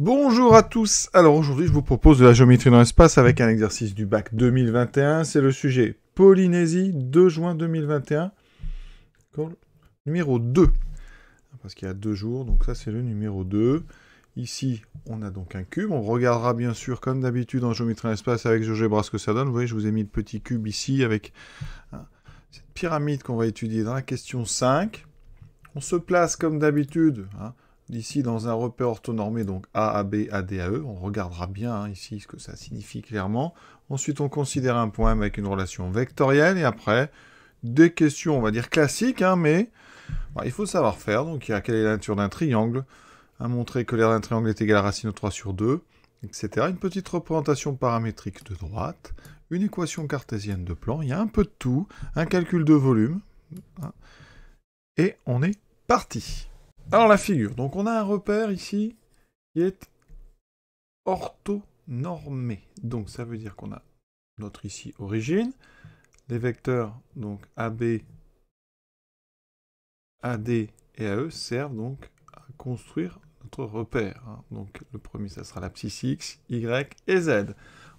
Bonjour à tous. Alors aujourd'hui, je vous propose de la géométrie dans l'espace avec un exercice du bac 2021. C'est le sujet Polynésie 2 juin 2021. Numéro 2. Parce qu'il y a deux jours, donc ça c'est le numéro 2. Ici, on a donc un cube. On regardera bien sûr, comme d'habitude, en géométrie dans l'espace avec GeoGebra ce que ça donne. Vous voyez, je vous ai mis le petit cube ici avec hein, cette pyramide qu'on va étudier dans la question 5. On se place comme d'habitude. Hein, ici dans un repère orthonormé, donc A, B, A, A, D, A, E. On regardera bien hein, ici ce que ça signifie clairement. Ensuite, on considère un point avec une relation vectorielle. Et après, des questions, on va dire classiques, hein, mais bah, il faut savoir faire. Donc, il y a quelle est la nature d'un triangle à Montrer que l'air d'un triangle est égal à racine de 3 sur 2, etc. Une petite représentation paramétrique de droite. Une équation cartésienne de plan. Il y a un peu de tout. Un calcul de volume. Hein, et on est parti alors la figure. Donc on a un repère ici qui est orthonormé. Donc ça veut dire qu'on a notre ici origine, les vecteurs donc AB, AD et AE servent donc à construire notre repère. Hein. Donc le premier ça sera l'abscisse X, Y et Z.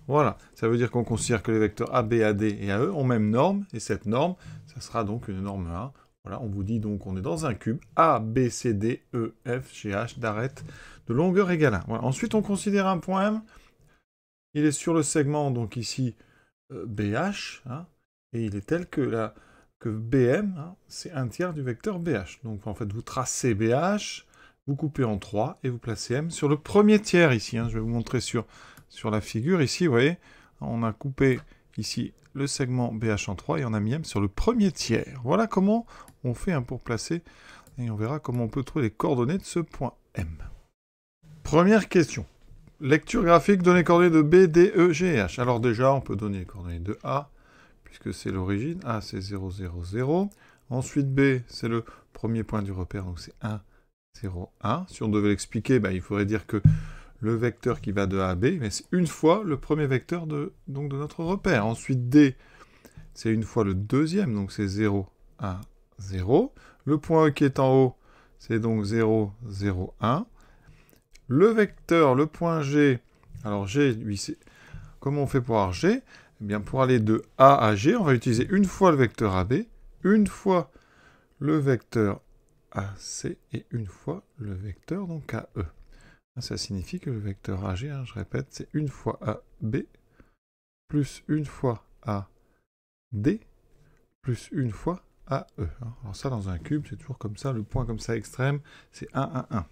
Voilà, ça veut dire qu'on considère que les vecteurs AB, AD et AE ont même norme, et cette norme, ça sera donc une norme 1 voilà, on vous dit donc on est dans un cube A, B, C, D, E, F, G, H d'arête de longueur égale 1. Ensuite, on considère un point M. Il est sur le segment, donc ici, BH, euh, hein, et il est tel que, la, que BM, hein, c'est un tiers du vecteur BH. Donc en fait, vous tracez BH, vous coupez en 3 et vous placez M sur le premier tiers ici. Hein. je vais vous montrer sur, sur la figure ici, vous voyez, on a coupé ici le segment BH en 3 et on a mis M sur le premier tiers. Voilà comment on fait un pour placer et on verra comment on peut trouver les coordonnées de ce point M. Première question. Lecture graphique, donner les coordonnées de B, D, E, G et H. Alors déjà, on peut donner les coordonnées de A, puisque c'est l'origine. A, c'est 0, 0, 0. Ensuite, B, c'est le premier point du repère, donc c'est 1, 0, 1. Si on devait l'expliquer, bah, il faudrait dire que le vecteur qui va de A à B, mais c'est une fois le premier vecteur de, notre repère. Ensuite, D, c'est une fois le deuxième, donc c'est 0 1, 0. Le point E qui est en haut, c'est donc 0, 0, 1. Le vecteur, le point G, alors G, lui, c'est... Comment on fait pour avoir G Eh bien, pour aller de A à G, on va utiliser une fois le vecteur AB, une fois le vecteur AC et une fois le vecteur donc AE. Ah, ça signifie que le vecteur AG, hein, je répète, c'est une fois AB plus une fois AD plus une fois AE. Alors ça, dans un cube, c'est toujours comme ça, le point comme ça extrême, c'est 1, 1, 1.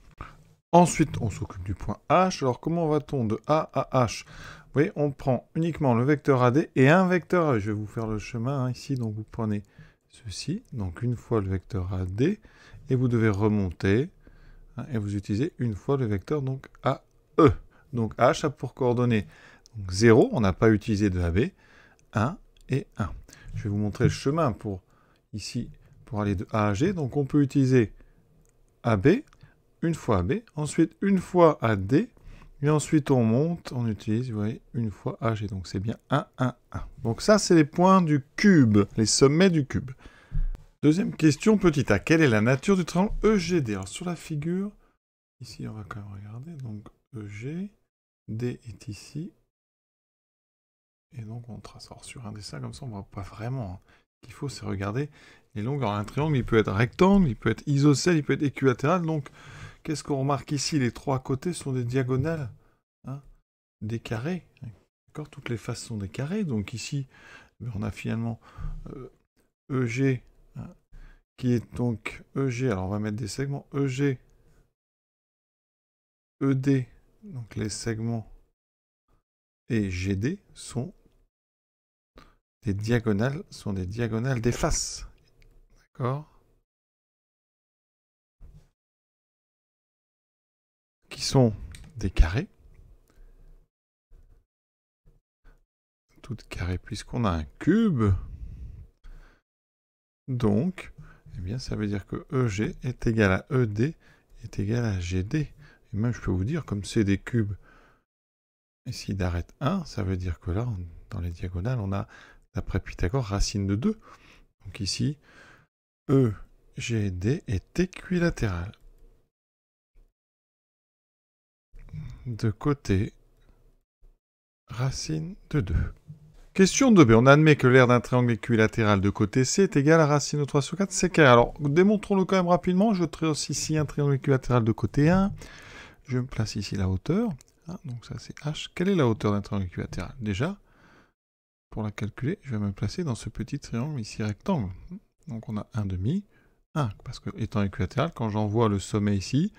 Ensuite, on s'occupe du point H. Alors comment va-t-on de A à H Vous voyez, on prend uniquement le vecteur AD et un vecteur A. Je vais vous faire le chemin hein, ici, donc vous prenez ceci, donc une fois le vecteur AD, et vous devez remonter Hein, et vous utilisez une fois le vecteur donc AE. Donc H a pour coordonnées 0, on n'a pas utilisé de AB, 1 et 1. Je vais vous montrer le chemin pour ici pour aller de A à G. Donc on peut utiliser AB, une fois AB, ensuite une fois AD, et ensuite on monte, on utilise, vous voyez, une fois AG. Donc c'est bien 1, 1, 1. Donc ça, c'est les points du cube, les sommets du cube. Deuxième question, petite A. Quelle est la nature du triangle EGD Alors, sur la figure, ici, on va quand même regarder. Donc, EG, D est ici. Et donc, on trace. Alors, sur un dessin comme ça, on ne voit pas vraiment. Hein. Ce qu'il faut, c'est regarder les longueurs. Un triangle, il peut être rectangle, il peut être isocèle, il peut être équilatéral. Donc, qu'est-ce qu'on remarque ici Les trois côtés sont des diagonales, hein, des carrés. D'accord Toutes les faces sont des carrés. Donc, ici, ben, on a finalement EGD. Euh, EG qui est donc EG, alors on va mettre des segments, EG, ED, donc les segments, et GD sont des diagonales, sont des diagonales des faces. D'accord Qui sont des carrés. Toutes carrés puisqu'on a un cube. Donc, eh bien ça veut dire que EG est égal à ED est égal à GD. Et même je peux vous dire, comme c'est des cubes, ici d'arrête 1, ça veut dire que là, dans les diagonales, on a, d'après Pythagore, racine de 2. Donc ici, EGD est équilatéral. De côté, racine de 2. Question 2b. On admet que l'aire d'un triangle équilatéral de côté C est égal à racine de 3 sur 4, c'est carré. Alors, démontrons-le quand même rapidement. Je trace ici un triangle équilatéral de côté 1. Je me place ici la hauteur. Ah, donc ça, c'est H. Quelle est la hauteur d'un triangle équilatéral Déjà, pour la calculer, je vais me placer dans ce petit triangle ici rectangle. Donc on a 1,5, 1, ah, parce que étant équilatéral, quand j'envoie le sommet ici,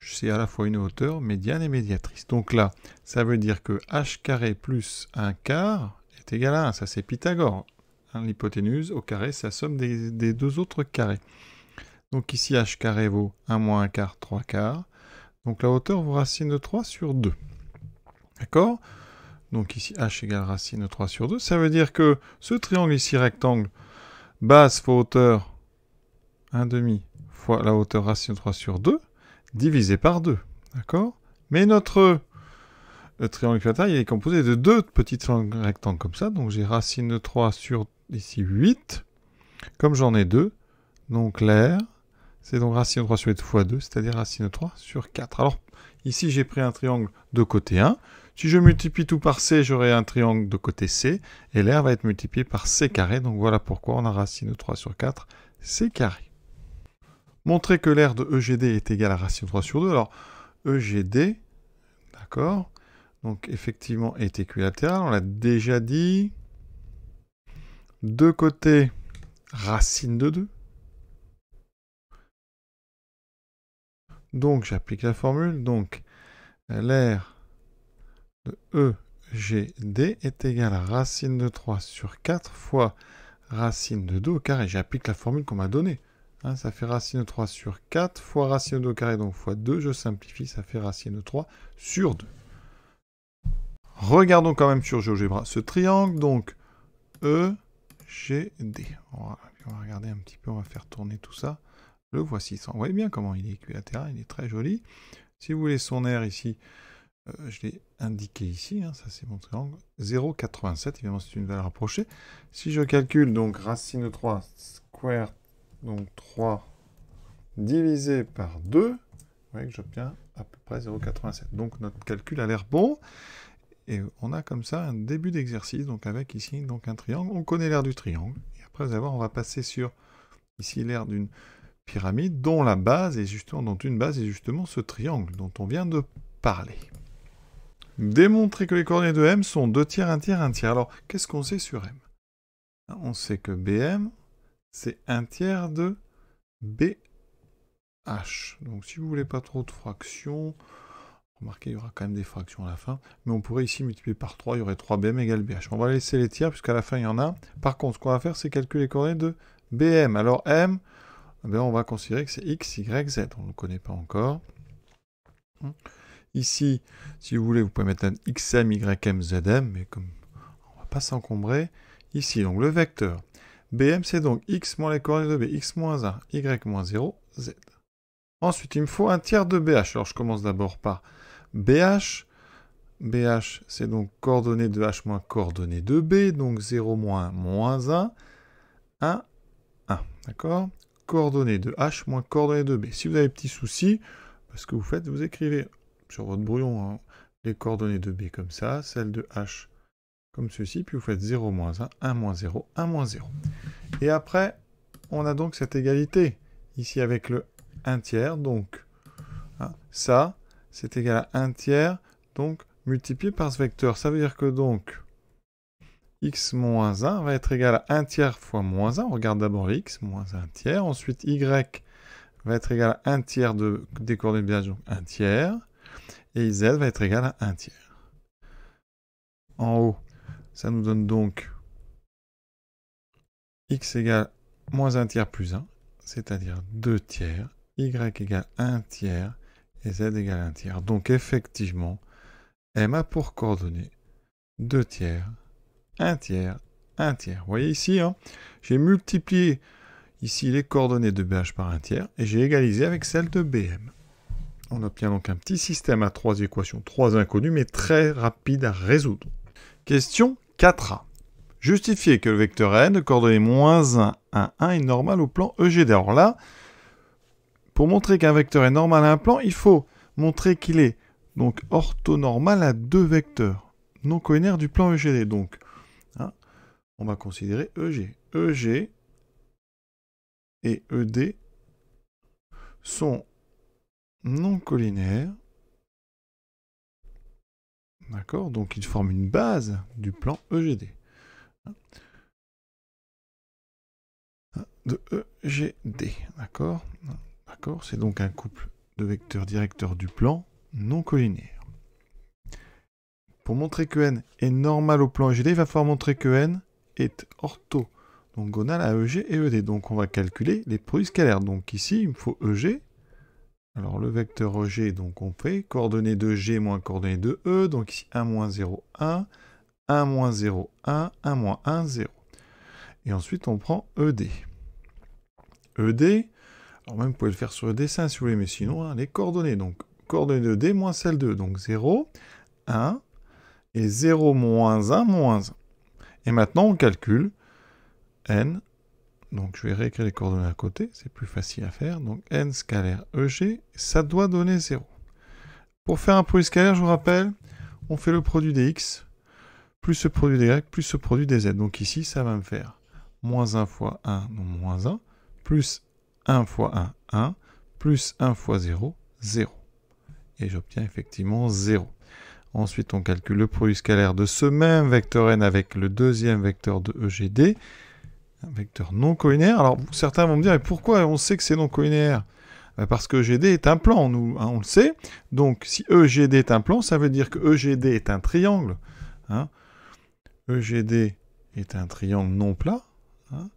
c'est à la fois une hauteur médiane et médiatrice. Donc là, ça veut dire que h carré plus 1 quart est égal à 1. Ça, c'est Pythagore. Hein, l'hypoténuse au carré, c'est la somme des, deux autres carrés. Donc ici, h carré vaut 1 moins 1 quart, 3 quarts. Donc la hauteur vaut racine de 3 sur 2. D'accord Donc ici, h égale racine de 3 sur 2. Ça veut dire que ce triangle ici rectangle, base fois hauteur, 1 demi fois la hauteur racine de 3 sur 2, divisé par 2. D'accord Mais notre triangle équatorial est composé de deux petits rectangles comme ça. Donc j'ai racine de 3 sur ici 8. Comme j'en ai 2, donc l'air, c'est donc racine de 3 sur 8 fois 2, c'est-à-dire racine de 3 sur 4. Alors ici j'ai pris un triangle de côté 1. Si je multiplie tout par c, j'aurai un triangle de côté c. Et l'air va être multiplié par c carré. Donc voilà pourquoi on a racine de 3 sur 4, c carré. Montrer que l'air de EGD est égal à racine de 3 sur 2. Alors, EGD, d'accord, donc effectivement est équilatéral, on l'a déjà dit. Deux côtés, racine de 2. Donc j'applique la formule, donc l'aire de EGD est égal à racine de 3 sur 4 fois racine de 2 au carré. J'applique la formule qu'on m'a donnée. Hein, ça fait racine de 3 sur 4 fois racine de 2 carré, donc fois 2. Je simplifie, ça fait racine de 3 sur 2. Regardons quand même sur GeoGebra ce triangle. Donc, E, G, On va, regarder un petit peu, on va faire tourner tout ça. Le voici. Vous voyez bien comment il est équilatéral, il est très joli. Si vous voulez son air ici, euh, je l'ai indiqué ici, hein, ça c'est mon triangle, 0,87, évidemment c'est une valeur approchée. Si je calcule donc racine de 3 square donc 3 divisé par 2, vous voyez que j'obtiens à peu près 0,87. Donc notre calcul a l'air bon. Et on a comme ça un début d'exercice, donc avec ici donc un triangle. On connaît l'air du triangle. Et après, avoir, on va passer sur ici l'air d'une pyramide dont la base est justement, dont une base est justement ce triangle dont on vient de parler. Démontrer que les coordonnées de M sont 2 tiers, 1 tiers, 1 tiers. Alors, qu'est-ce qu'on sait sur M On sait que BM, c'est un tiers de BH. Donc si vous voulez pas trop de fractions, remarquez, il y aura quand même des fractions à la fin, mais on pourrait ici multiplier par 3, il y aurait 3BM égale BH. On va laisser les tiers, puisqu'à la fin, il y en a. Par contre, ce qu'on va faire, c'est calculer les coordonnées de BM. Alors M, eh ben, on va considérer que c'est X, Y, Z. On ne le connaît pas encore. Ici, si vous voulez, vous pouvez mettre un XM, YM, ZM, mais comme on ne va pas s'encombrer. Ici, donc le vecteur BM, c'est donc x moins les coordonnées de B, x moins 1, y moins 0, z. Ensuite, il me faut un tiers de BH. Alors, je commence d'abord par BH. BH, c'est donc coordonnées de H moins coordonnées de B, donc 0 moins 1, moins 1, 1, 1. D'accord Coordonnées de H moins coordonnées de B. Si vous avez des petits soucis, parce que vous faites, vous écrivez sur votre brouillon hein, les coordonnées de B comme ça, celles de H comme ceci, puis vous faites 0 moins 1, 1 moins 0, 1 moins 0. Et après, on a donc cette égalité, ici avec le 1 tiers, donc hein, ça, c'est égal à 1 tiers, donc multiplié par ce vecteur. Ça veut dire que donc, x moins 1 va être égal à 1 tiers fois moins 1. On regarde d'abord x, moins 1 tiers. Ensuite, y va être égal à 1 tiers de, des coordonnées donc 1 tiers. Et z va être égal à 1 tiers. En haut, ça nous donne donc x égale moins 1 tiers plus 1, c'est-à-dire 2 tiers, y égale 1 tiers et z égale 1 tiers. Donc effectivement, m a pour coordonnées 2 tiers, 1 tiers, 1 tiers. Vous voyez ici, hein, j'ai multiplié ici les coordonnées de BH par 1 tiers et j'ai égalisé avec celles de BM. On obtient donc un petit système à 3 équations, 3 inconnues, mais très rapide à résoudre. Question 4a. Justifier que le vecteur n de coordonnées moins 1 1, 1 est normal au plan EGD. Alors là, pour montrer qu'un vecteur est normal à un plan, il faut montrer qu'il est donc orthonormal à deux vecteurs non collinaires du plan EGD. Donc, hein, on va considérer EG. EG et ED sont non collinaires. D'accord Donc il forme une base du plan EGD. De EGD. D'accord D'accord C'est donc un couple de vecteurs directeurs du plan non collinéaire. Pour montrer que n est normal au plan EGD, il va falloir montrer que n est ortho. gonal à EG et ED. Donc on va calculer les produits scalaires. Donc ici, il me faut EG alors le vecteur EG, donc on fait coordonnées de G moins coordonnées de E, donc ici 1 moins 0, 1, 1 moins 0, 1, 1 moins 1, 0. Et ensuite on prend ED. ED, alors même vous pouvez le faire sur le dessin si vous voulez, mais sinon hein, les coordonnées, donc coordonnées de e D moins celle de, e, donc 0, 1, et 0 moins 1 moins 1. Et maintenant on calcule n donc je vais réécrire les coordonnées à côté, c'est plus facile à faire. Donc n scalaire EG, ça doit donner 0. Pour faire un produit scalaire, je vous rappelle, on fait le produit des x, plus ce produit des y, plus ce produit des z. Donc ici, ça va me faire moins 1 fois 1, donc moins 1, plus 1 fois 1, 1, plus 1 fois 0, 0. Et j'obtiens effectivement 0. Ensuite, on calcule le produit scalaire de ce même vecteur n avec le deuxième vecteur de EGD. Un vecteur non colinéaire. Alors certains vont me dire, mais pourquoi on sait que c'est non collinéaire euh, parce que EGD est un plan, nous, hein, on le sait. Donc si EGD est un plan, ça veut dire que EGD est un triangle. EGD hein. e est un triangle non plat. Hein.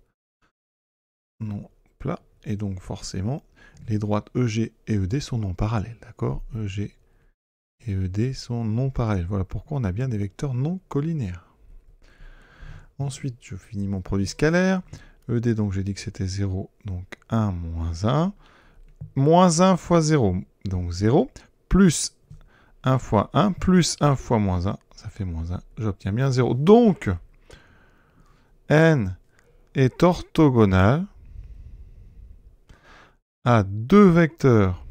Non plat. Et donc forcément, les droites EG et ED sont non parallèles. D'accord EG et ED sont non parallèles. Voilà pourquoi on a bien des vecteurs non collinaires. Ensuite, je finis mon produit scalaire. ED, donc j'ai dit que c'était 0, donc 1 moins 1. Moins 1 fois 0, donc 0. Plus 1 fois 1, plus 1 fois moins 1, ça fait moins 1. J'obtiens bien 0. Donc, n est orthogonal à deux vecteurs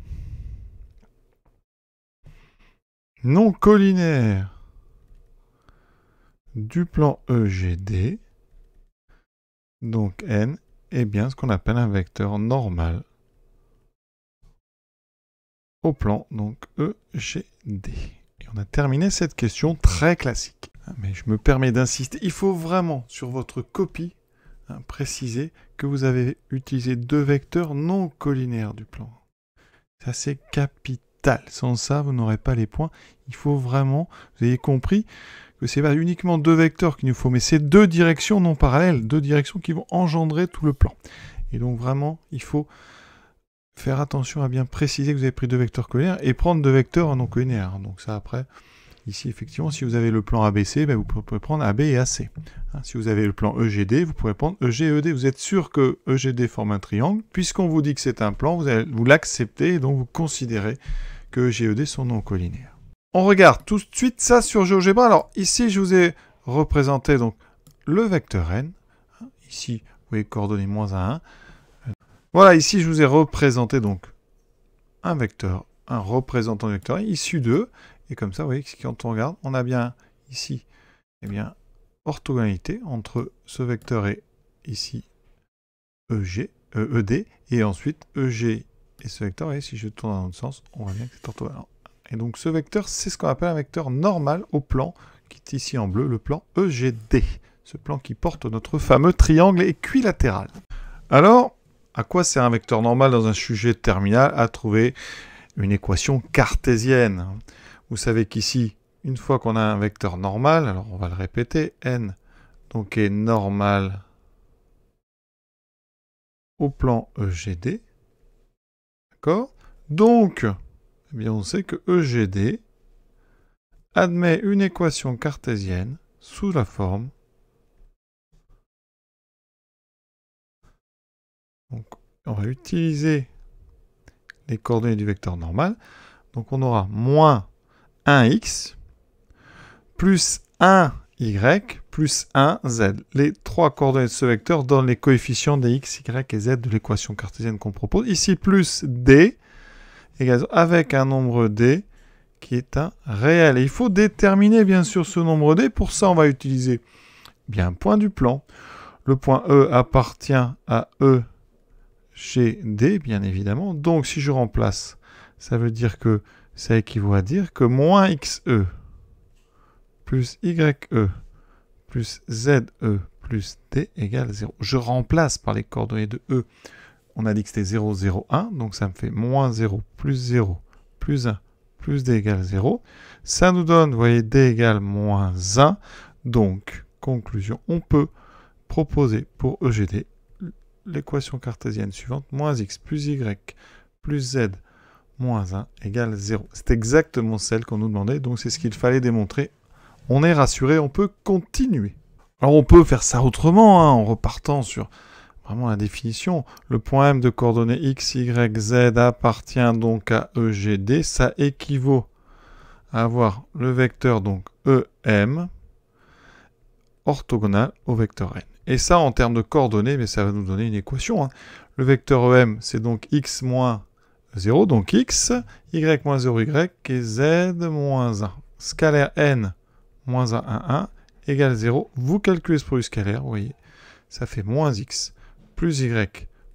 non collinaires du plan EGD, donc n, est bien ce qu'on appelle un vecteur normal au plan donc EGD. Et on a terminé cette question très classique. Ah, mais je me permets d'insister, il faut vraiment sur votre copie hein, préciser que vous avez utilisé deux vecteurs non collinaires du plan. Ça c'est capital. Sans ça, vous n'aurez pas les points. Il faut vraiment, vous avez compris, que n'est pas uniquement deux vecteurs qu'il nous faut, mais c'est deux directions non parallèles, deux directions qui vont engendrer tout le plan. Et donc vraiment, il faut faire attention à bien préciser que vous avez pris deux vecteurs collinaires, et prendre deux vecteurs non collinaires. Donc ça après, ici effectivement, si vous avez le plan ABC, ben, vous pouvez prendre AB et AC. Hein, si vous avez le plan EGD, vous pouvez prendre EGED, Vous êtes sûr que EGD forme un triangle. Puisqu'on vous dit que c'est un plan, vous, l'acceptez et donc vous considérez que EGED sont non collinaires. On regarde tout de suite ça sur GeoGebra. Alors ici, je vous ai représenté donc le vecteur n. Ici, vous voyez coordonnées moins à 1. Voilà, ici, je vous ai représenté donc un vecteur, un représentant du vecteur n, issu de. Et comme ça, vous voyez quand on regarde, on a bien ici, eh bien, orthogonalité entre ce vecteur et ici EG, ED, euh, e et ensuite EG et ce vecteur. Et si je tourne dans l'autre sens, on voit bien que c'est orthogonal. Et donc ce vecteur, c'est ce qu'on appelle un vecteur normal au plan, qui est ici en bleu, le plan EGD, ce plan qui porte notre fameux triangle équilatéral. Alors, à quoi sert un vecteur normal dans un sujet terminal À trouver une équation cartésienne. Vous savez qu'ici, une fois qu'on a un vecteur normal, alors on va le répéter, n donc est normal au plan EGD. D'accord Donc, eh bien, on sait que EGD admet une équation cartésienne sous la forme Donc, on va utiliser les coordonnées du vecteur normal. Donc, on aura moins 1x plus 1y plus 1z. Les trois coordonnées de ce vecteur donnent les coefficients des x, y et z de l'équation cartésienne qu'on propose. Ici, plus d avec un nombre d qui est un réel. il faut déterminer bien sûr ce nombre d. Pour ça, on va utiliser bien un point du plan. Le point E appartient à E chez D, bien évidemment. Donc si je remplace, ça veut dire que ça équivaut à dire que moins XE plus YE plus ZE plus D égale 0. Je remplace par les coordonnées de E on a dit que c'était 0, 0, 1, donc ça me fait moins 0, plus 0, plus 1, plus d égale 0. Ça nous donne, vous voyez, d égale moins 1. Donc, conclusion, on peut proposer pour EGD l'équation cartésienne suivante, moins x plus y plus z moins 1 égale 0. C'est exactement celle qu'on nous demandait, donc c'est ce qu'il fallait démontrer. On est rassuré, on peut continuer. Alors on peut faire ça autrement, hein, en repartant sur vraiment la définition. Le point M de coordonnées x, y, z appartient donc à EGD. Ça équivaut à avoir le vecteur donc EM orthogonal au vecteur n. Et ça, en termes de coordonnées, mais ça va nous donner une équation. Hein. Le vecteur EM, c'est donc x moins 0, donc x, y moins 0, y, et z moins 1. Scalaire n moins 1, 1, 1, égale 0. Vous calculez ce produit scalaire, vous voyez, ça fait moins x plus y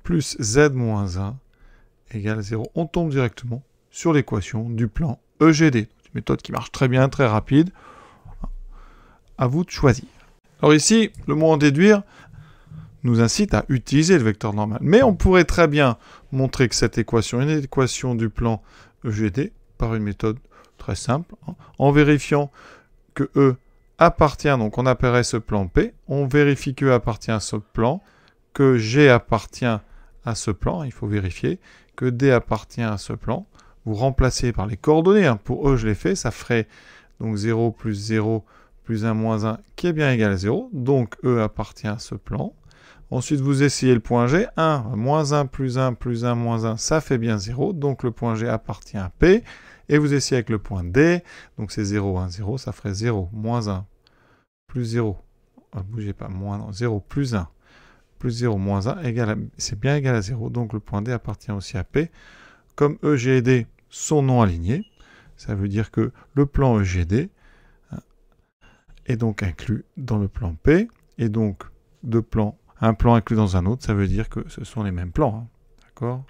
plus z moins 1 égale 0. On tombe directement sur l'équation du plan EGD. Une méthode qui marche très bien, très rapide. À vous de choisir. Alors ici, le mot en déduire nous incite à utiliser le vecteur normal. Mais on pourrait très bien montrer que cette équation est une équation du plan EGD par une méthode très simple. Hein. en vérifiant que E appartient, donc on appellerait ce plan P, on vérifie que e appartient à ce plan que G appartient à ce plan, il faut vérifier que D appartient à ce plan, vous remplacez par les coordonnées, hein. pour E je l'ai fait, ça ferait donc 0 plus 0 plus 1 moins 1 qui est bien égal à 0, donc E appartient à ce plan. Ensuite vous essayez le point G, 1, moins 1 plus 1 plus 1 moins 1, ça fait bien 0, donc le point G appartient à P, et vous essayez avec le point D, donc c'est 0, 1, 0, ça ferait 0, moins 1, plus 0, ne ah, bougez pas, moins 0, plus 1, plus 0 moins 1 c'est bien égal à 0, donc le point D appartient aussi à P. Comme EGD sont non alignés, ça veut dire que le plan EGD hein, est donc inclus dans le plan P, et donc deux plans, un plan inclus dans un autre, ça veut dire que ce sont les mêmes plans. Hein, d'accord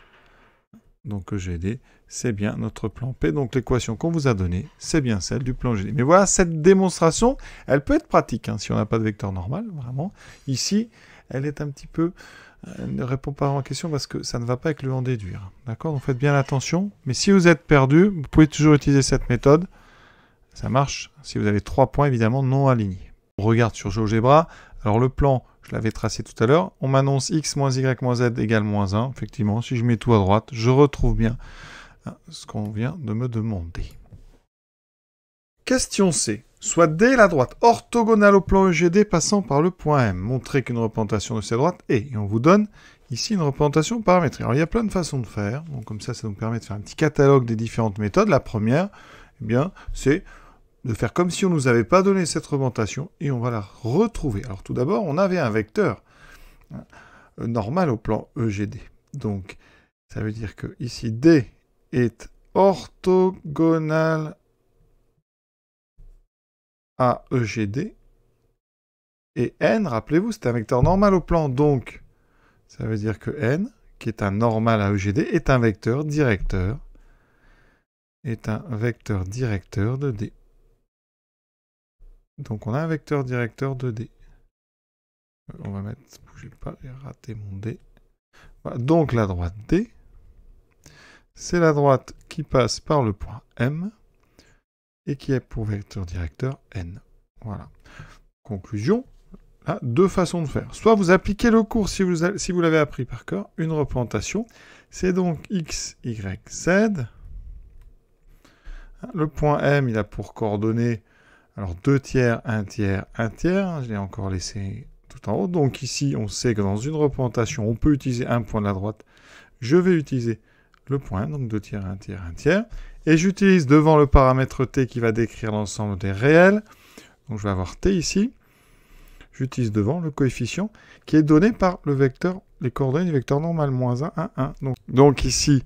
donc EGD, c'est bien notre plan P. Donc l'équation qu'on vous a donnée, c'est bien celle du plan GD. Mais voilà, cette démonstration, elle peut être pratique hein, si on n'a pas de vecteur normal, vraiment. Ici, elle est un petit peu elle euh, ne répond pas en question parce que ça ne va pas avec le en déduire. D'accord Donc faites bien attention. Mais si vous êtes perdu, vous pouvez toujours utiliser cette méthode. Ça marche si vous avez trois points évidemment non alignés. On regarde sur GeoGebra. Alors le plan, je l'avais tracé tout à l'heure. On m'annonce x moins y moins z égale moins 1. Effectivement, si je mets tout à droite, je retrouve bien hein, ce qu'on vient de me demander. Question C soit D la droite orthogonale au plan EGD passant par le point M. Montrez qu'une représentation de cette droite est, et on vous donne ici une représentation paramétrique. Alors il y a plein de façons de faire, donc comme ça ça nous permet de faire un petit catalogue des différentes méthodes. La première, eh bien, c'est de faire comme si on ne nous avait pas donné cette représentation et on va la retrouver. Alors tout d'abord, on avait un vecteur hein, normal au plan EGD. Donc ça veut dire que ici D est orthogonal AEGD. Et N, rappelez-vous, c'est un vecteur normal au plan, donc ça veut dire que N, qui est un normal à e est un vecteur directeur, est un vecteur directeur de D. Donc on a un vecteur directeur de D. Euh, on va mettre, bougez pas, j'ai raté mon D. donc la droite D, c'est la droite qui passe par le point M, et qui est pour vecteur directeur n. Voilà. Conclusion, là, deux façons de faire. Soit vous appliquez le cours si vous, l'avez appris par cœur, une représentation. C'est donc x, y, z. Le point M, il a pour coordonnées alors 2 tiers, 1 tiers, 1 tiers. Je l'ai encore laissé tout en haut. Donc ici, on sait que dans une représentation, on peut utiliser un point de la droite. Je vais utiliser le point, donc 2 tiers, 1 tiers, 1 tiers et j'utilise devant le paramètre t qui va décrire l'ensemble des réels, donc je vais avoir t ici, j'utilise devant le coefficient qui est donné par le vecteur, les coordonnées du vecteur normal, moins 1, 1, 1. Donc, ici,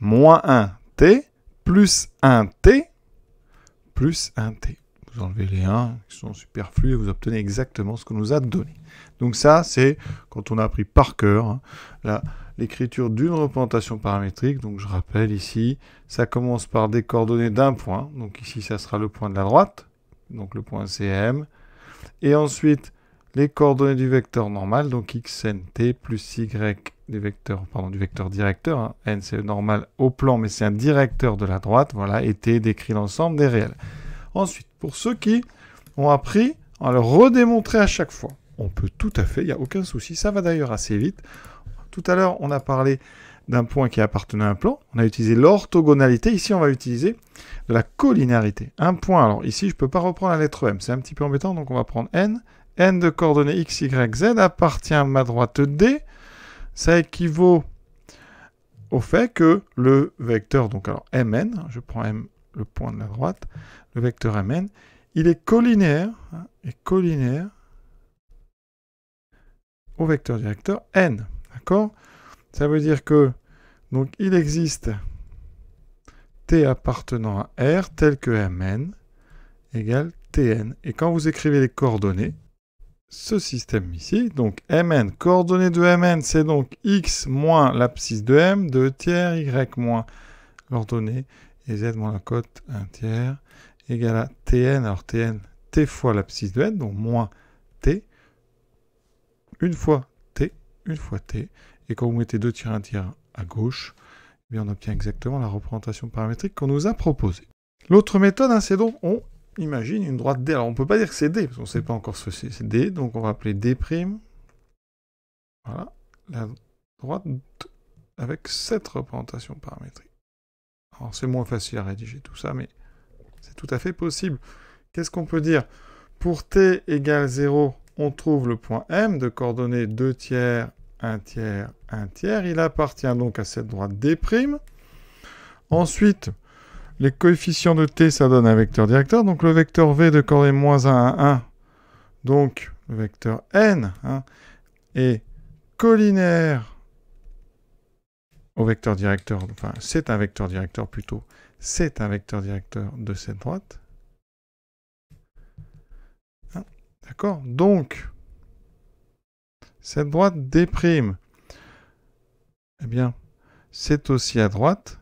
moins 1 t, plus 1 t, plus 1 t. Vous enlevez les 1 qui sont superflus et vous obtenez exactement ce qu'on nous a donné. Donc ça, c'est quand on a appris par cœur hein, l'écriture d'une représentation paramétrique. Donc je rappelle ici, ça commence par des coordonnées d'un point. Donc ici, ça sera le point de la droite, donc le point CM. Et ensuite, les coordonnées du vecteur normal, donc xnt plus y du vecteur, pardon, du vecteur directeur, hein. n c'est normal au plan, mais c'est un directeur de la droite, voilà, et t décrit l'ensemble des réels. Ensuite, pour ceux qui ont appris, on va le redémontrer à chaque fois. On peut tout à fait, il n'y a aucun souci, ça va d'ailleurs assez vite. Tout à l'heure, on a parlé d'un point qui appartenait à un plan. On a utilisé l'orthogonalité. Ici, on va utiliser la collinéarité. Un point. Alors ici, je ne peux pas reprendre la lettre M. C'est un petit peu embêtant, donc on va prendre N. N de coordonnées X, Y, Z appartient à ma droite D. Ça équivaut au fait que le vecteur, donc alors Mn, hein, je prends M, le point de la droite, le vecteur Mn, il est collinéaire, hein, est collinéaire au vecteur directeur N. Ça veut dire que donc il existe T appartenant à R tel que Mn égale Tn. Et quand vous écrivez les coordonnées, ce système ici, donc Mn, coordonnées de Mn, c'est donc x moins l'abscisse de M, 2 tiers, y moins l'ordonnée, et z moins la cote 1 tiers, égale à Tn, alors Tn, t fois l'abscisse de N, donc moins t, une fois une fois T. Et quand vous mettez 2 tiers 1 tiers à gauche, eh bien on obtient exactement la représentation paramétrique qu'on nous a proposée. L'autre méthode, hein, c'est donc on imagine une droite D. Alors on ne peut pas dire que c'est D, parce qu'on ne sait pas encore ce que c'est D, donc on va appeler D'. Voilà, la droite avec cette représentation paramétrique. Alors c'est moins facile à rédiger tout ça, mais c'est tout à fait possible. Qu'est-ce qu'on peut dire Pour t égale 0, on trouve le point M de coordonnées 2 tiers 1 tiers, 1 tiers. Il appartient donc à cette droite D'. Ensuite, les coefficients de T, ça donne un vecteur directeur. Donc le vecteur V de coordonnées moins 1 à 1, donc le vecteur N, hein, est collinaire au vecteur directeur, enfin c'est un vecteur directeur plutôt, c'est un vecteur directeur de cette droite. Hein, d'accord Donc, cette droite D', eh bien, c'est aussi à droite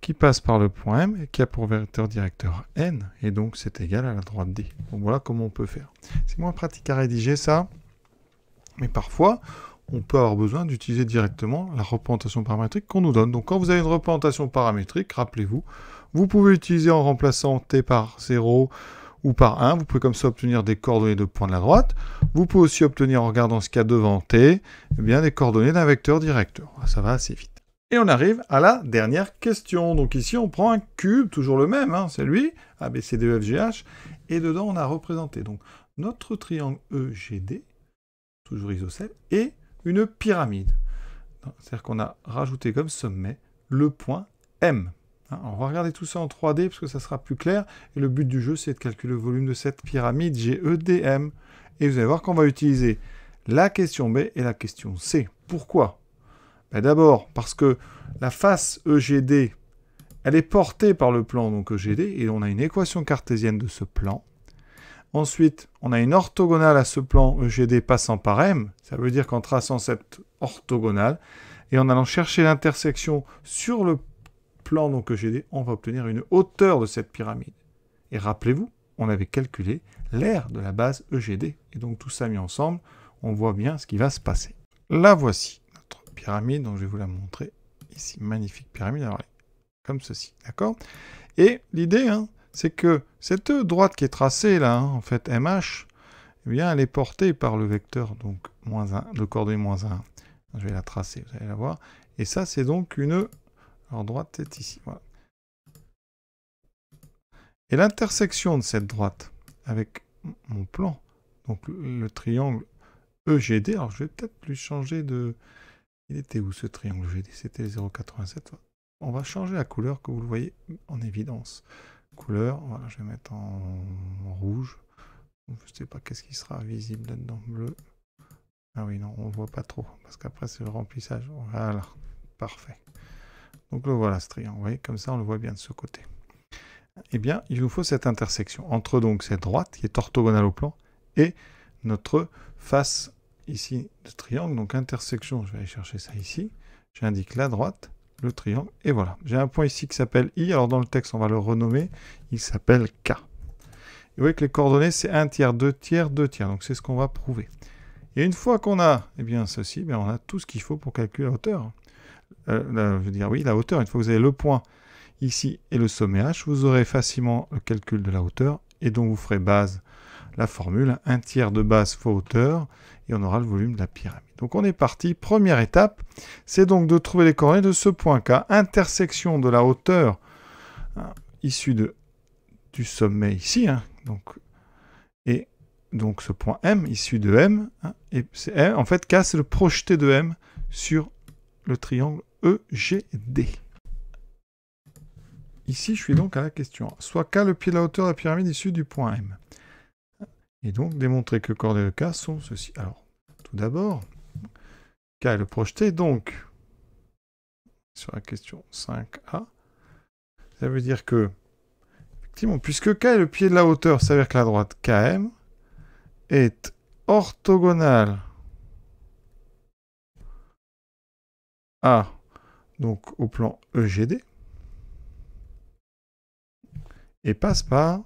qui passe par le point M et qui a pour vecteur directeur N, et donc c'est égal à la droite D. Donc voilà comment on peut faire. C'est moins pratique à rédiger ça, mais parfois, on peut avoir besoin d'utiliser directement la représentation paramétrique qu'on nous donne. Donc quand vous avez une représentation paramétrique, rappelez-vous, vous pouvez utiliser en remplaçant t par 0, ou par 1. Vous pouvez comme ça obtenir des coordonnées de points de la droite. Vous pouvez aussi obtenir, en regardant ce qu'il y a devant T, eh bien, des coordonnées d'un vecteur directeur. Ah, ça va assez vite. Et on arrive à la dernière question. Donc ici, on prend un cube, toujours le même, hein, c'est lui, ABCDFGH, e, Et dedans, on a représenté donc notre triangle EGD, toujours isocèle, et une pyramide. C'est-à-dire qu'on a rajouté comme sommet le point M. Hein, on va regarder tout ça en 3D parce que ça sera plus clair. Et le but du jeu, c'est de calculer le volume de cette pyramide GEDM. Et vous allez voir qu'on va utiliser la question B et la question C. Pourquoi ben D'abord parce que la face EGD, elle est portée par le plan donc EGD et on a une équation cartésienne de ce plan. Ensuite, on a une orthogonale à ce plan EGD passant par M. Ça veut dire qu'en traçant cette orthogonale et en allant chercher l'intersection sur le plan donc EGD, on va obtenir une hauteur de cette pyramide. Et rappelez-vous, on avait calculé l'aire de la base EGD. Et donc tout ça mis ensemble, on voit bien ce qui va se passer. La voici, notre pyramide, donc je vais vous la montrer ici. Magnifique pyramide, alors, comme ceci, d'accord Et l'idée, hein, c'est que cette droite qui est tracée là, hein, en fait MH, eh bien, elle est portée par le vecteur, donc moins le moins 1. Je vais la tracer, vous allez la voir. Et ça, c'est donc une alors droite est ici. Voilà. Et l'intersection de cette droite avec mon plan, donc le triangle EGD, alors je vais peut-être lui changer de... Il était où ce triangle EGD C'était 0,87. On va changer la couleur que vous le voyez en évidence. Couleur, voilà, je vais mettre en, rouge. Je ne sais pas qu'est-ce qui sera visible là-dedans. Bleu. Ah oui, non, on ne voit pas trop, parce qu'après c'est le remplissage. Voilà, parfait. Donc le voilà ce triangle, vous voyez, comme ça on le voit bien de ce côté. Eh bien, il nous faut cette intersection entre donc cette droite qui est orthogonale au plan et notre face ici de triangle. Donc intersection, je vais aller chercher ça ici. J'indique la droite, le triangle, et voilà. J'ai un point ici qui s'appelle I, alors dans le texte on va le renommer, il s'appelle K. vous voyez que les coordonnées c'est 1 tiers, 2 tiers, 2 tiers, donc c'est ce qu'on va prouver. Et une fois qu'on a eh bien, ceci, ben, on a tout ce qu'il faut pour calculer la hauteur. Euh, la, oui, la hauteur. Une fois que vous avez le point ici et le sommet H, vous aurez facilement le calcul de la hauteur et donc vous ferez base la formule, un tiers de base fois hauteur, et on aura le volume de la pyramide. Donc on est parti, première étape, c'est donc de trouver les coordonnées de ce point K, intersection de la hauteur hein, issue de, du sommet ici, hein, donc, et donc ce point M issu de M, hein, et c'est en fait K c'est le projeté de M sur le triangle EGD. Ici, je suis donc à la question. Soit K le pied de la hauteur de la pyramide issue du point M. Et donc, démontrer que corps et K sont ceci. Alors, tout d'abord, K est le projeté, donc, sur la question 5A, ça veut dire que, effectivement, puisque K est le pied de la hauteur, ça veut dire que la droite KM est orthogonale A donc au plan EGD et passe par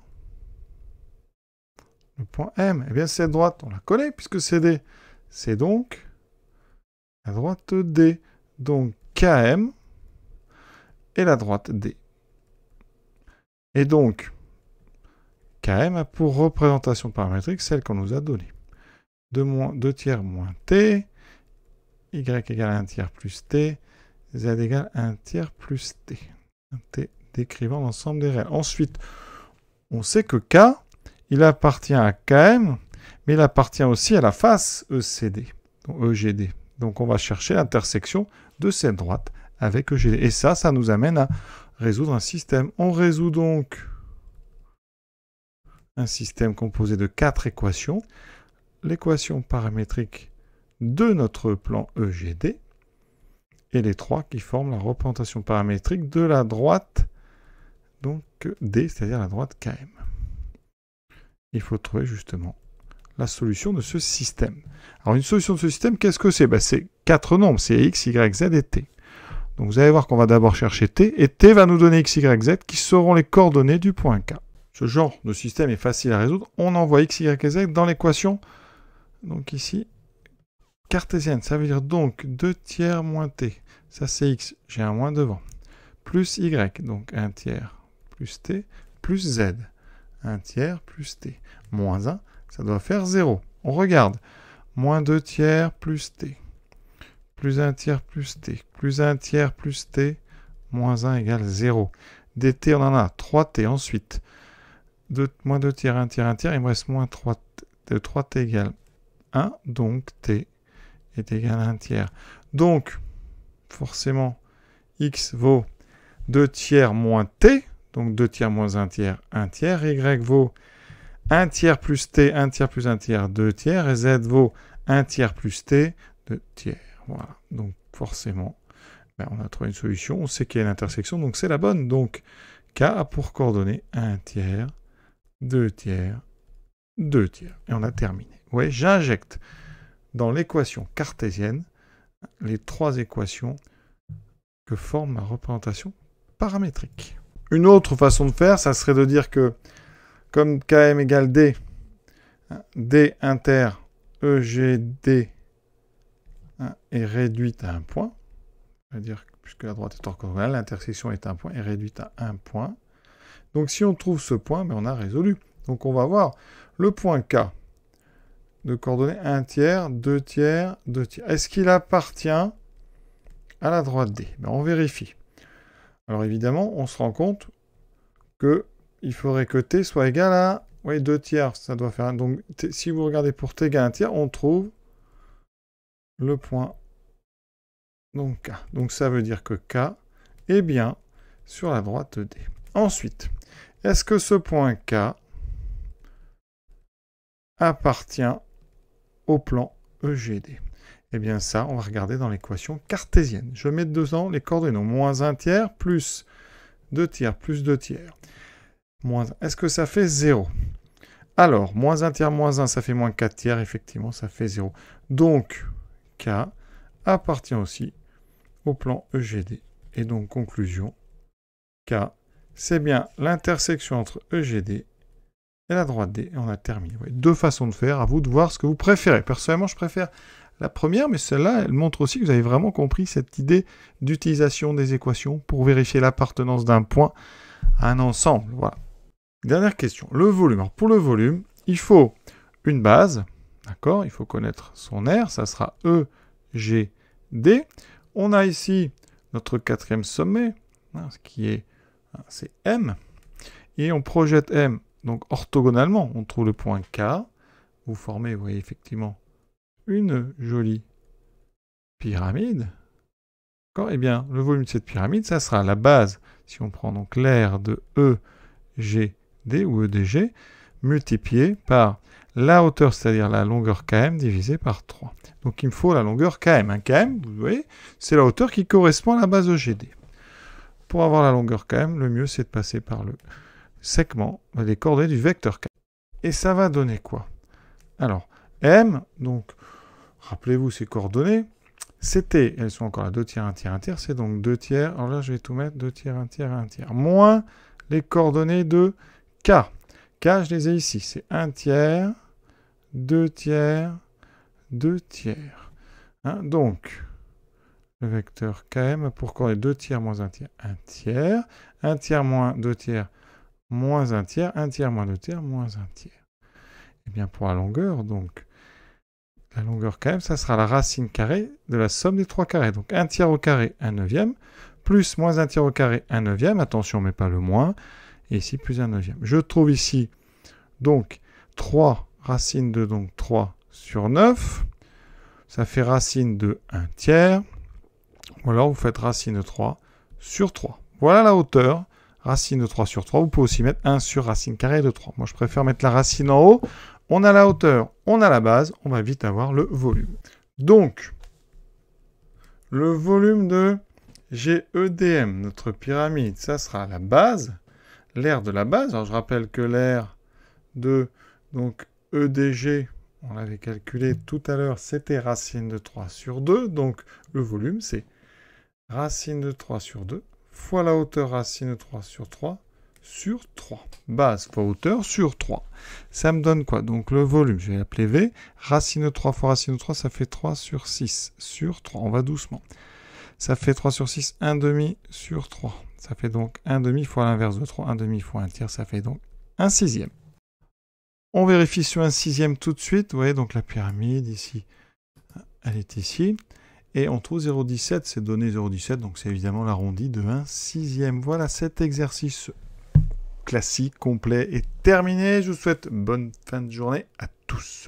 le point M. Eh bien, cette droite, on la connaît puisque c'est C'est donc la droite D. Donc KM et la droite D. Et donc, KM a pour représentation paramétrique celle qu'on nous a donnée. 2 tiers moins T, y égale 1 tiers plus t, z égale 1 tiers plus t. t décrivant l'ensemble des réels. Ensuite, on sait que k, il appartient à km, mais il appartient aussi à la face ECD, donc EGD. Donc on va chercher l'intersection de cette droite avec EGD. Et ça, ça nous amène à résoudre un système. On résout donc un système composé de quatre équations. L'équation paramétrique de notre plan EGD et les trois qui forment la représentation paramétrique de la droite donc D, c'est-à-dire la droite KM. Il faut trouver justement la solution de ce système. Alors une solution de ce système, qu'est-ce que c'est ben, C'est quatre nombres, c'est x, y, z et t. Donc vous allez voir qu'on va d'abord chercher t, et t va nous donner x, y, z qui seront les coordonnées du point k. Ce genre de système est facile à résoudre. On envoie x, y z dans l'équation, donc ici, cartésienne, ça veut dire donc 2 tiers moins t. Ça c'est x, j'ai un moins devant. Plus y, donc 1 tiers plus t, plus z. 1 tiers plus t. Moins 1, ça doit faire 0. On regarde. Moins 2 tiers plus t. Plus 1 tiers plus t. Plus 1 tiers plus t. Moins 1 égale 0. dt, on en a 3t ensuite. moins 2 tiers, 1 tiers, 1 tiers. Il me reste moins 3 3t égale 1, donc t est égal à 1 tiers. Donc, forcément, x vaut 2 tiers moins t, donc 2 tiers moins 1 tiers, 1 tiers, y vaut 1 tiers plus t, 1 tiers plus 1 tiers, 2 tiers, et z vaut 1 tiers plus t, 2 tiers. Voilà, donc forcément, ben, on a trouvé une solution, on sait quelle est l'intersection, donc c'est la bonne. Donc, k a pour coordonnées 1 tiers, 2 tiers, 2 tiers. Et on a terminé. Oui, j'injecte dans l'équation cartésienne les trois équations que forme ma représentation paramétrique. Une autre façon de faire, ça serait de dire que comme Km égale D, D inter EGD hein, est réduite à un point, à dire puisque la droite est orthogonale, l'intersection est un point, est réduite à un point. Donc si on trouve ce point, mais ben, on a résolu. Donc on va voir le point K de coordonnées 1 tiers, 2 tiers, 2 tiers. Est-ce qu'il appartient à la droite D ben, On vérifie. Alors évidemment, on se rend compte que il faudrait que T soit égal à oui, 2 tiers. Ça doit faire. Donc si vous regardez pour T égale 1 tiers, on trouve le point donc K. Donc ça veut dire que K est bien sur la droite D. Ensuite, est-ce que ce point K appartient au plan EGD Et eh bien ça, on va regarder dans l'équation cartésienne. Je mets dedans les coordonnées. Moins 1 tiers plus 2 tiers plus 2 tiers. Est-ce que ça fait 0 Alors, moins 1 tiers, moins 1, ça fait moins 4 tiers. Effectivement, ça fait 0. Donc, K appartient aussi au plan EGD. Et donc, conclusion, K, c'est bien l'intersection entre EGD et la droite D, et on a terminé. deux façons de faire, à vous de voir ce que vous préférez. Personnellement, je préfère la première, mais celle-là, elle montre aussi que vous avez vraiment compris cette idée d'utilisation des équations pour vérifier l'appartenance d'un point à un ensemble. Voilà. Dernière question, le volume. pour le volume, il faut une base, d'accord Il faut connaître son R, ça sera E, G, D. On a ici notre quatrième sommet, hein, ce qui est, hein, c'est M. Et on projette M donc orthogonalement, on trouve le point K. Vous formez, vous voyez effectivement, une jolie pyramide. D'accord Eh bien, le volume de cette pyramide, ça sera la base, si on prend donc l'aire de EGD ou EDG, multiplié par la hauteur, c'est-à-dire la longueur KM divisée par 3. Donc il me faut la longueur KM. Un hein. KM, vous voyez, c'est la hauteur qui correspond à la base EGD. Pour avoir la longueur KM, le mieux c'est de passer par le segment des coordonnées du vecteur k. Et ça va donner quoi Alors, m, donc, rappelez-vous ces coordonnées, c'était, elles sont encore là, 2 tiers, 1 tiers, 1 tiers, c'est donc 2 tiers, alors là je vais tout mettre, 2 tiers, 1 tiers, 1 tiers, moins les coordonnées de k. K, je les ai ici, c'est 1 tiers, 2 tiers, 2 tiers. Hein, donc, le vecteur km pour les 2 tiers moins 1 tiers, 1 tiers, 1 tiers moins 2 tiers, moins un tiers, un tiers moins deux tiers, moins un tiers. Et eh bien pour la longueur, donc, la longueur quand même, ça sera la racine carrée de la somme des trois carrés. Donc un tiers au carré, un neuvième, plus moins un tiers au carré, un neuvième, attention, mais pas le moins, et ici plus un neuvième. Je trouve ici, donc, 3 racine de donc 3 sur 9, ça fait racine de 1 tiers, ou alors vous faites racine de 3 sur 3. Voilà la hauteur racine de 3 sur 3. Vous pouvez aussi mettre 1 sur racine carrée de 3. Moi, je préfère mettre la racine en haut. On a la hauteur, on a la base, on va vite avoir le volume. Donc, le volume de GEDM, notre pyramide, ça sera la base, l'air de la base. Alors, je rappelle que l'air de donc, EDG, on l'avait calculé tout à l'heure, c'était racine de 3 sur 2. Donc, le volume, c'est racine de 3 sur 2 fois la hauteur racine de 3 sur 3 sur 3. Base fois hauteur sur 3. Ça me donne quoi Donc le volume, je vais l'appeler V. Racine de 3 fois racine de 3, ça fait 3 sur 6 sur 3. On va doucement. Ça fait 3 sur 6, 1 demi sur 3. Ça fait donc 1 demi fois l'inverse de 3. 1 demi fois 1 tiers, ça fait donc 1 sixième. On vérifie sur 1 sixième tout de suite. Vous voyez donc la pyramide ici, elle est ici. Et on trouve 0,17, c'est donné 0,17, donc c'est évidemment l'arrondi de 1 sixième. Voilà, cet exercice classique, complet est terminé. Je vous souhaite bonne fin de journée à tous.